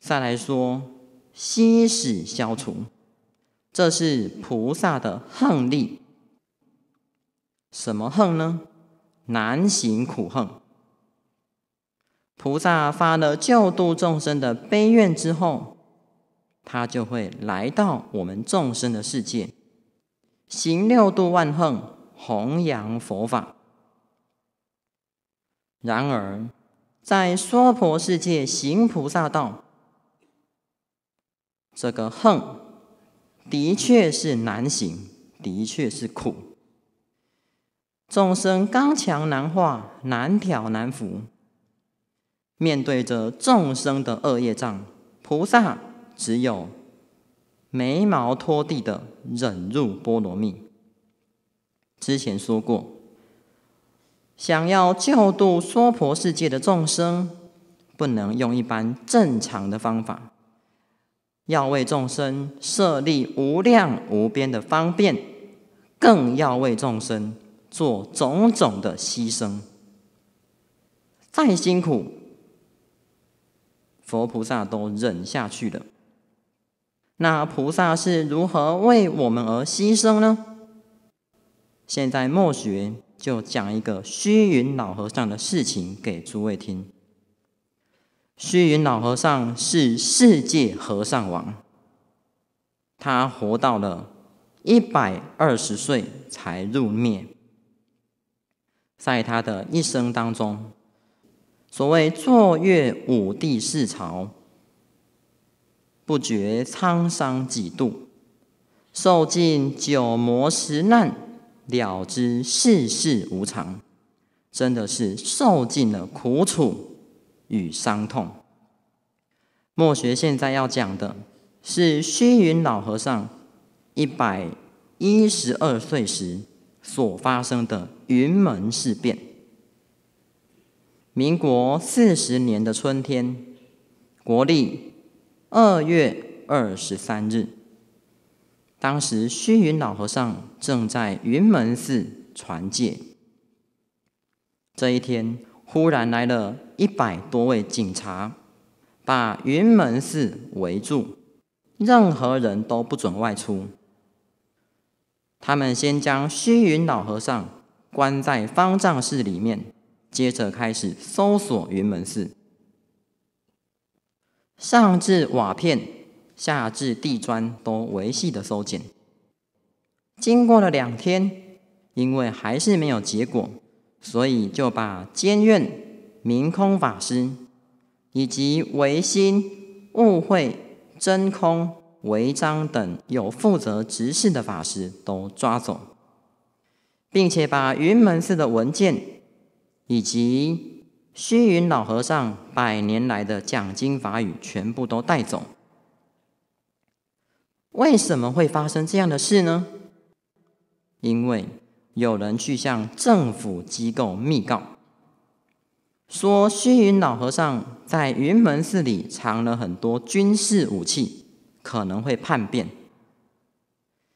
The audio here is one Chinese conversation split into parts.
再来说，息使消除，这是菩萨的恨力。什么恨呢？难行苦恨。菩萨发了救度众生的悲愿之后，他就会来到我们众生的世界，行六度万恨，弘扬佛法。然而，在娑婆世界行菩萨道。这个恨，的确是难行，的确是苦。众生刚强难化，难调难服。面对着众生的恶业障，菩萨只有眉毛拖地的忍辱波罗蜜。之前说过，想要救度娑婆世界的众生，不能用一般正常的方法。要为众生设立无量无边的方便，更要为众生做种种的牺牲。再辛苦，佛菩萨都忍下去了。那菩萨是如何为我们而牺牲呢？现在墨学就讲一个虚云老和尚的事情给诸位听。虚云老和尚是世界和尚王，他活到了一百二十岁才入灭。在他的一生当中，所谓坐阅五帝四朝，不觉沧桑几度，受尽九磨十难，了知世事无常，真的是受尽了苦楚。与伤痛。莫学现在要讲的是虚云老和尚一百一十二岁时所发生的云门事变。民国四十年的春天，国历二月二十三日，当时虚云老和尚正在云门寺传戒，这一天忽然来了。一百多位警察把云门寺围住，任何人都不准外出。他们先将虚云老和尚关在方丈室里面，接着开始搜索云门寺，上至瓦片，下至地砖都维系的搜检。经过了两天，因为还是没有结果，所以就把监院。明空法师以及唯心、误会、真空、违章等有负责执事的法师都抓走，并且把云门寺的文件以及虚云老和尚百年来的讲经法语全部都带走。为什么会发生这样的事呢？因为有人去向政府机构密告。说虚云老和尚在云门寺里藏了很多军事武器，可能会叛变。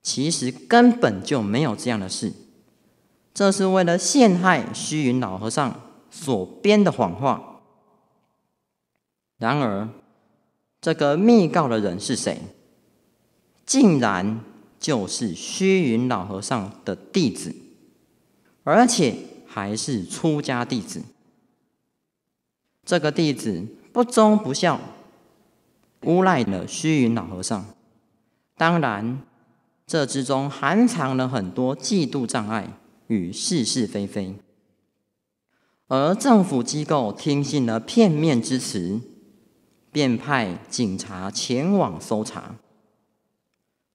其实根本就没有这样的事，这是为了陷害虚云老和尚所编的谎话。然而，这个密告的人是谁？竟然就是虚云老和尚的弟子，而且还是出家弟子。这个弟子不忠不孝，诬赖了虚云老和尚。当然，这之中含藏了很多嫉妒障碍与是是非非。而政府机构听信了片面之词，便派警察前往搜查。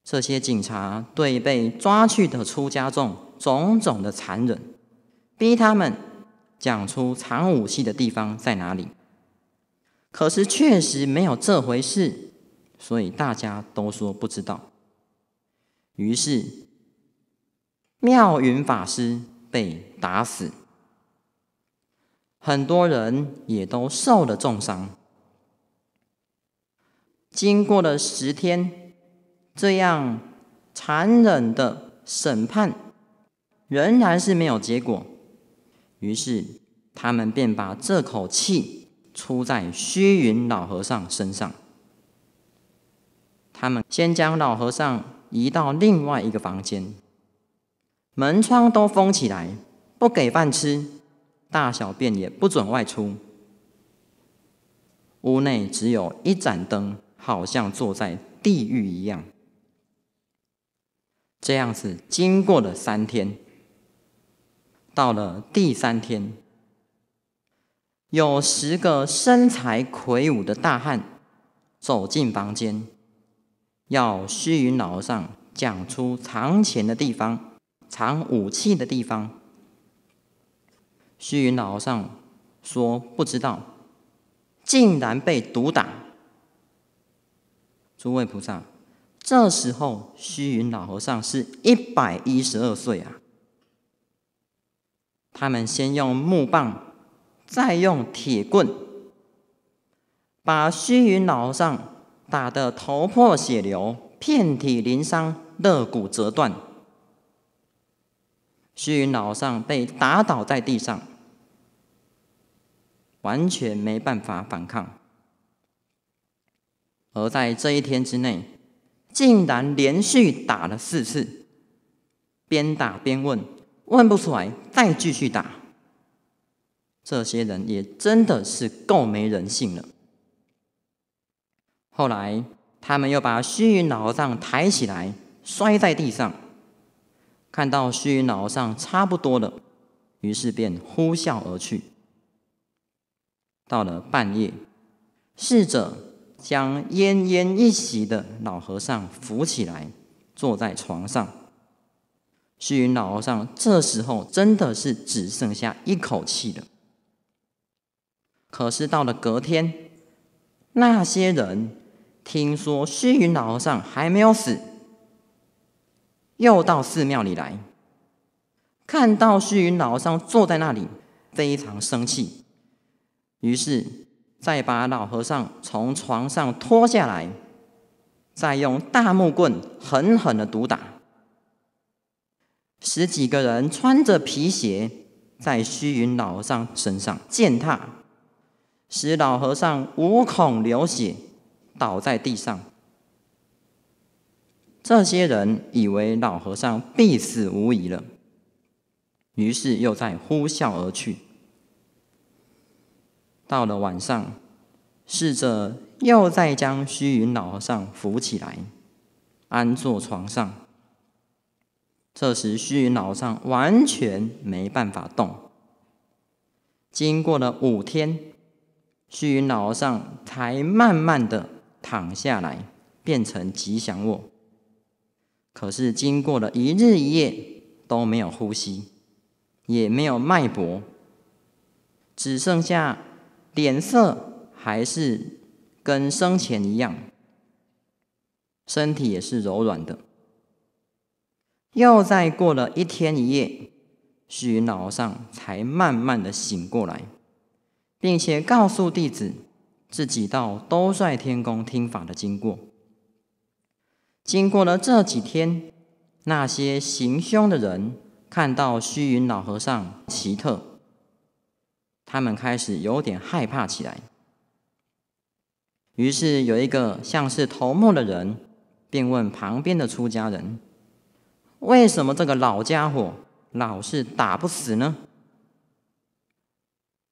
这些警察对被抓去的出家众种种的残忍，逼他们。讲出藏武器的地方在哪里？可是确实没有这回事，所以大家都说不知道。于是妙云法师被打死，很多人也都受了重伤。经过了十天这样残忍的审判，仍然是没有结果。于是，他们便把这口气出在虚云老和尚身上。他们先将老和尚移到另外一个房间，门窗都封起来，不给饭吃，大小便也不准外出。屋内只有一盏灯，好像坐在地狱一样。这样子经过了三天。到了第三天，有十个身材魁梧的大汉走进房间，要虚云老和尚讲出藏钱的地方、藏武器的地方。虚云老和尚说不知道，竟然被毒打。诸位菩萨，这时候虚云老和尚是一百一十二岁啊。他们先用木棒，再用铁棍，把虚云老上打得头破血流、遍体鳞伤、肋骨折断。虚云老上被打倒在地上，完全没办法反抗。而在这一天之内，竟然连续打了四次，边打边问。问不出来，再继续打。这些人也真的是够没人性了。后来，他们又把虚云老和尚抬起来，摔在地上。看到虚云老和尚差不多了，于是便呼啸而去。到了半夜，侍者将奄奄一息的老和尚扶起来，坐在床上。虚云老和尚这时候真的是只剩下一口气了。可是到了隔天，那些人听说虚云老和尚还没有死，又到寺庙里来，看到虚云老和尚坐在那里，非常生气，于是再把老和尚从床上拖下来，再用大木棍狠狠的毒打。十几个人穿着皮鞋，在虚云老和尚身上践踏，使老和尚五孔流血，倒在地上。这些人以为老和尚必死无疑了，于是又在呼啸而去。到了晚上，侍者又在将虚云老和尚扶起来，安坐床上。这时，虚云老上完全没办法动。经过了五天，虚云老上才慢慢的躺下来，变成吉祥卧。可是，经过了一日一夜都没有呼吸，也没有脉搏，只剩下脸色还是跟生前一样，身体也是柔软的。又再过了一天一夜，虚云老和尚才慢慢的醒过来，并且告诉弟子自己到都在天宫听法的经过。经过了这几天，那些行凶的人看到虚云老和尚奇特，他们开始有点害怕起来。于是有一个像是头目的人，便问旁边的出家人。为什么这个老家伙老是打不死呢？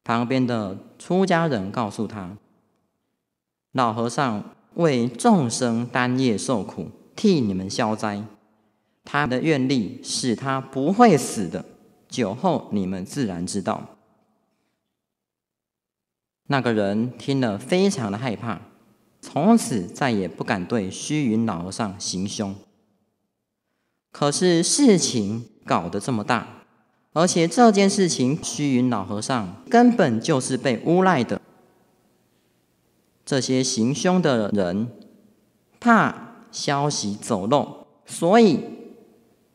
旁边的出家人告诉他：“老和尚为众生担业受苦，替你们消灾。他的愿力使他不会死的。酒后你们自然知道。”那个人听了非常的害怕，从此再也不敢对虚云老和尚行凶。可是事情搞得这么大，而且这件事情虚云老和尚根本就是被诬赖的。这些行凶的人怕消息走漏，所以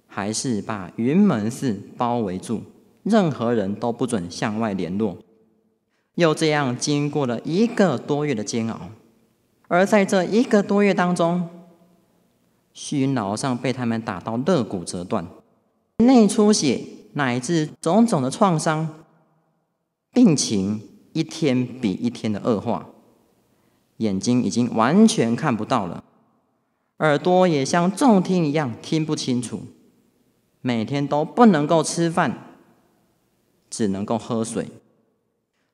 还是把云门寺包围住，任何人都不准向外联络。又这样经过了一个多月的煎熬，而在这一个多月当中。虚脑上被他们打到肋骨折断，内出血乃至种种的创伤，病情一天比一天的恶化，眼睛已经完全看不到了，耳朵也像重听一样听不清楚，每天都不能够吃饭，只能够喝水，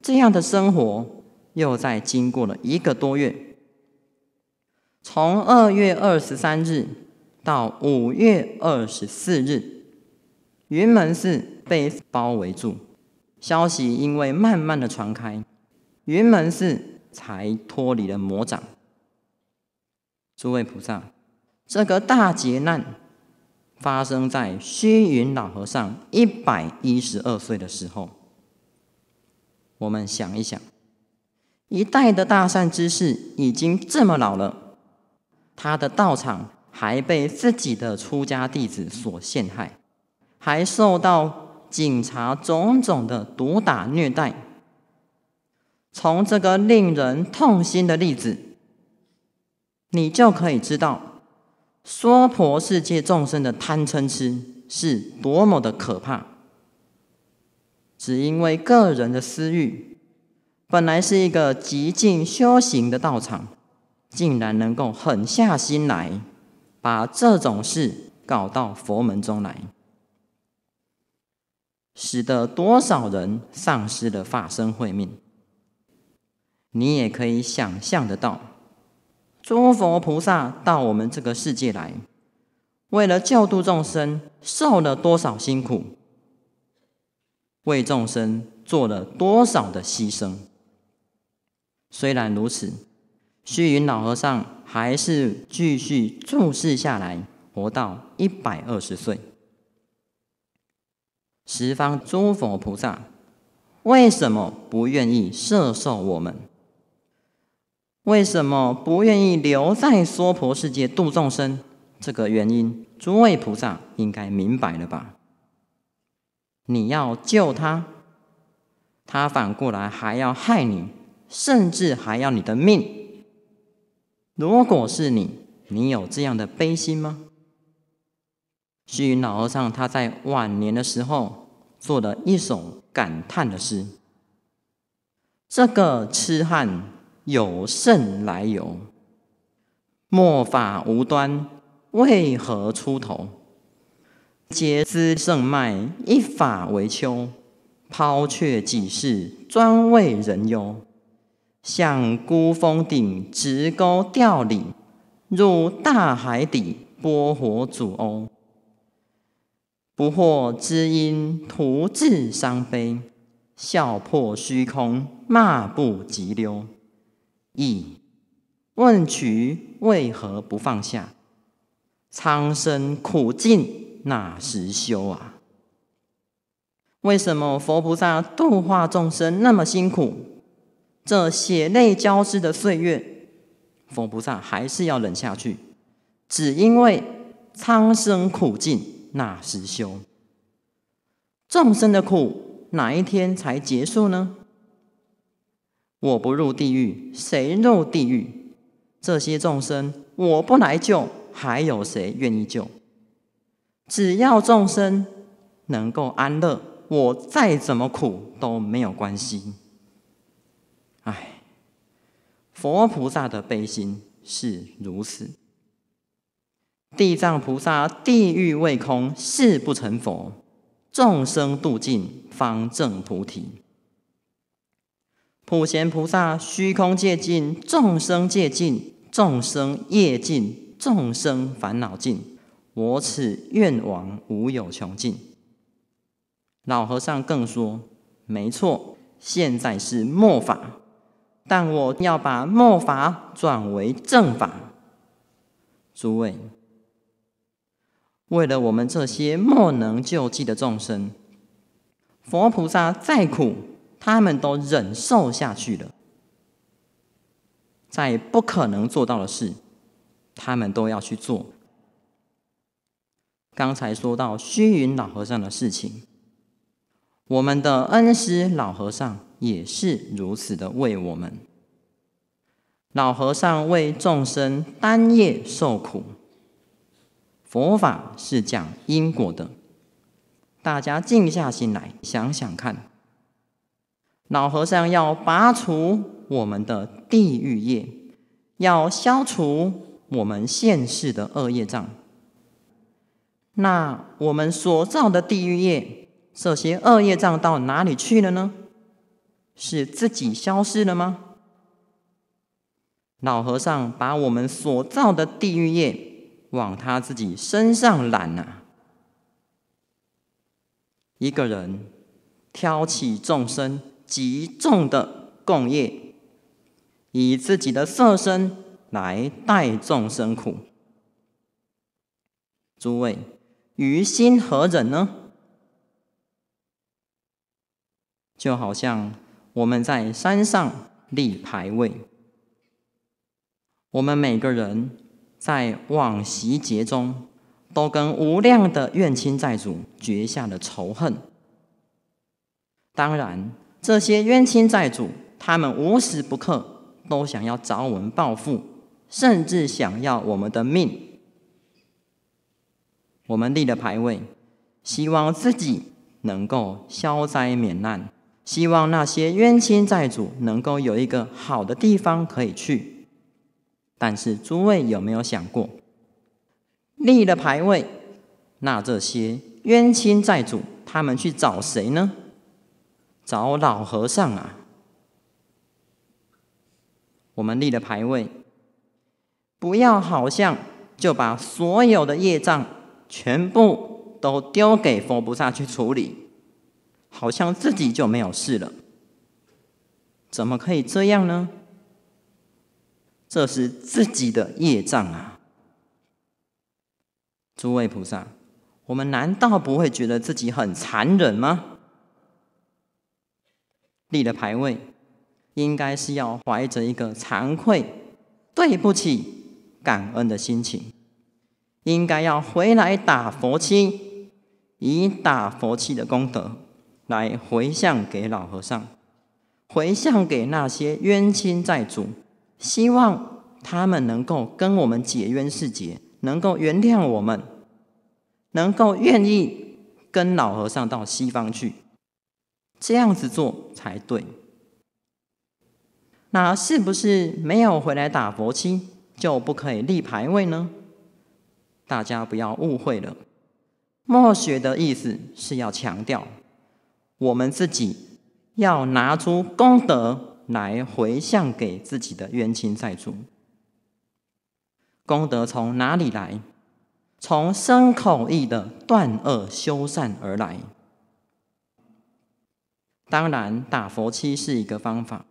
这样的生活又在经过了一个多月。从二月二十三日到五月二十四日，云门寺被包围住。消息因为慢慢的传开，云门寺才脱离了魔掌。诸位菩萨，这个大劫难发生在虚云老和尚一百一十二岁的时候。我们想一想，一代的大善之士已经这么老了。他的道场还被自己的出家弟子所陷害，还受到警察种种的毒打虐待。从这个令人痛心的例子，你就可以知道，娑婆世界众生的贪嗔痴是多么的可怕。只因为个人的私欲，本来是一个极尽修行的道场。竟然能够狠下心来，把这种事搞到佛门中来，使得多少人丧失了法身慧命。你也可以想象得到，诸佛菩萨到我们这个世界来，为了救度众生，受了多少辛苦，为众生做了多少的牺牲。虽然如此。虚云老和尚还是继续注视下来，活到一百二十岁。十方诸佛菩萨为什么不愿意摄受我们？为什么不愿意留在娑婆世界度众生？这个原因，诸位菩萨应该明白了吧？你要救他，他反过来还要害你，甚至还要你的命。如果是你，你有这样的悲心吗？虚云老和尚他在晚年的时候做了一首感叹的诗：这个痴汉有甚来由？末法无端，为何出头？皆知圣脉，一法为秋，抛却几世，专为人忧。向孤峰顶直钩钓鲤，入大海底拨火煮鸥。不惑知音徒自伤悲，笑破虚空骂不及溜。咦？问渠为何不放下？苍生苦尽哪时休啊？为什么佛菩萨度化众生那么辛苦？这血泪交织的岁月，佛菩萨还是要忍下去，只因为苍生苦尽那时休。众生的苦哪一天才结束呢？我不入地狱，谁入地狱？这些众生，我不来救，还有谁愿意救？只要众生能够安乐，我再怎么苦都没有关系。唉，佛菩萨的悲心是如此。地藏菩萨地狱未空，誓不成佛；众生度尽，方正菩提。普贤菩萨虚空界尽，众生界尽，众生业尽，众生烦恼尽。我此愿王，无有穷尽。老和尚更说：没错，现在是末法。但我要把末法转为正法，诸位，为了我们这些莫能救济的众生，佛菩萨再苦，他们都忍受下去了，在不可能做到的事，他们都要去做。刚才说到虚云老和尚的事情，我们的恩师老和尚。也是如此的，为我们老和尚为众生担业受苦。佛法是讲因果的，大家静下心来想想看：老和尚要拔除我们的地狱业，要消除我们现世的恶业障。那我们所造的地狱业，这些恶业障到哪里去了呢？是自己消失了吗？老和尚把我们所造的地狱业往他自己身上揽呐。一个人挑起众生极重的共业，以自己的色身来代众生苦，诸位于心何忍呢？就好像。我们在山上立牌位，我们每个人在往昔劫中都跟无量的怨亲债主结下了仇恨。当然，这些冤亲债主，他们无时不刻都想要找我们报复，甚至想要我们的命。我们立了牌位，希望自己能够消灾免难。希望那些冤亲债主能够有一个好的地方可以去。但是诸位有没有想过，立了牌位，那这些冤亲债主他们去找谁呢？找老和尚啊！我们立了牌位，不要好像就把所有的业障全部都丢给佛菩萨去处理。好像自己就没有事了，怎么可以这样呢？这是自己的业障啊！诸位菩萨，我们难道不会觉得自己很残忍吗？立了牌位，应该是要怀着一个惭愧、对不起、感恩的心情，应该要回来打佛七，以打佛七的功德。来回向给老和尚，回向给那些冤亲债主，希望他们能够跟我们解冤释结，能够原谅我们，能够愿意跟老和尚到西方去，这样子做才对。那是不是没有回来打佛七就不可以立牌位呢？大家不要误会了，默雪的意思是要强调。我们自己要拿出功德来回向给自己的冤亲债主。功德从哪里来？从身口意的断恶修善而来。当然，打佛七是一个方法，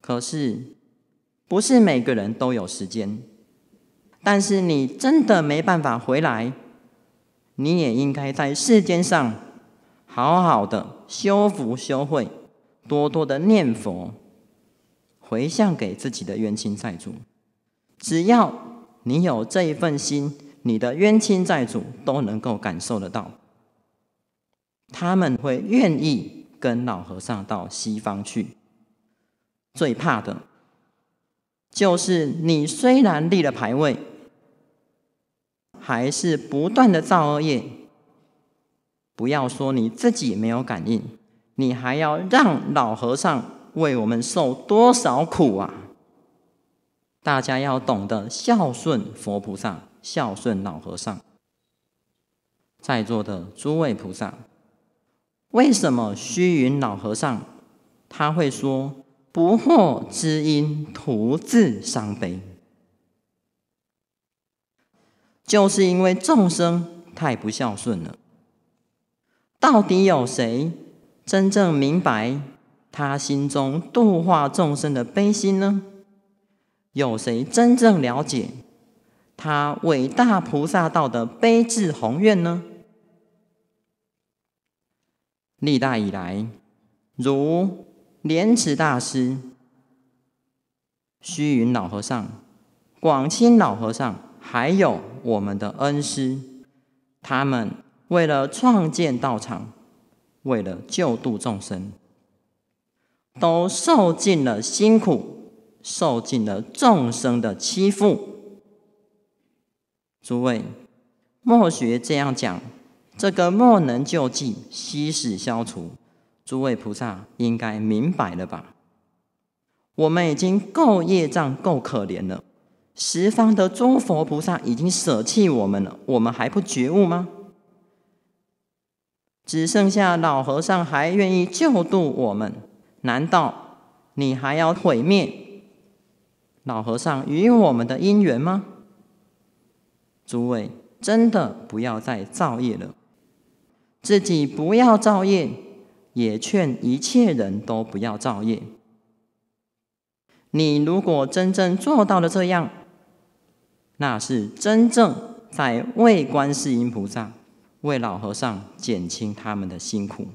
可是不是每个人都有时间。但是你真的没办法回来，你也应该在世间上。好好的修福修慧，多多的念佛，回向给自己的冤亲债主。只要你有这一份心，你的冤亲债主都能够感受得到，他们会愿意跟老和尚到西方去。最怕的，就是你虽然立了牌位，还是不断的造恶业。不要说你自己没有感应，你还要让老和尚为我们受多少苦啊！大家要懂得孝顺佛菩萨，孝顺老和尚。在座的诸位菩萨，为什么虚云老和尚他会说“不惑知音，徒自伤悲”？就是因为众生太不孝顺了。到底有谁真正明白他心中度化众生的悲心呢？有谁真正了解他伟大菩萨道的悲志宏愿呢？历代以来，如莲池大师、虚云老和尚、广清老和尚，还有我们的恩师，他们。为了创建道场，为了救度众生，都受尽了辛苦，受尽了众生的欺负。诸位，莫学这样讲，这个莫能救济，息事消除。诸位菩萨应该明白了吧？我们已经够业障、够可怜了。十方的诸佛菩萨已经舍弃我们了，我们还不觉悟吗？只剩下老和尚还愿意救度我们，难道你还要毁灭老和尚与我们的因缘吗？诸位，真的不要再造业了，自己不要造业，也劝一切人都不要造业。你如果真正做到了这样，那是真正在为观世音菩萨。为老和尚减轻他们的辛苦。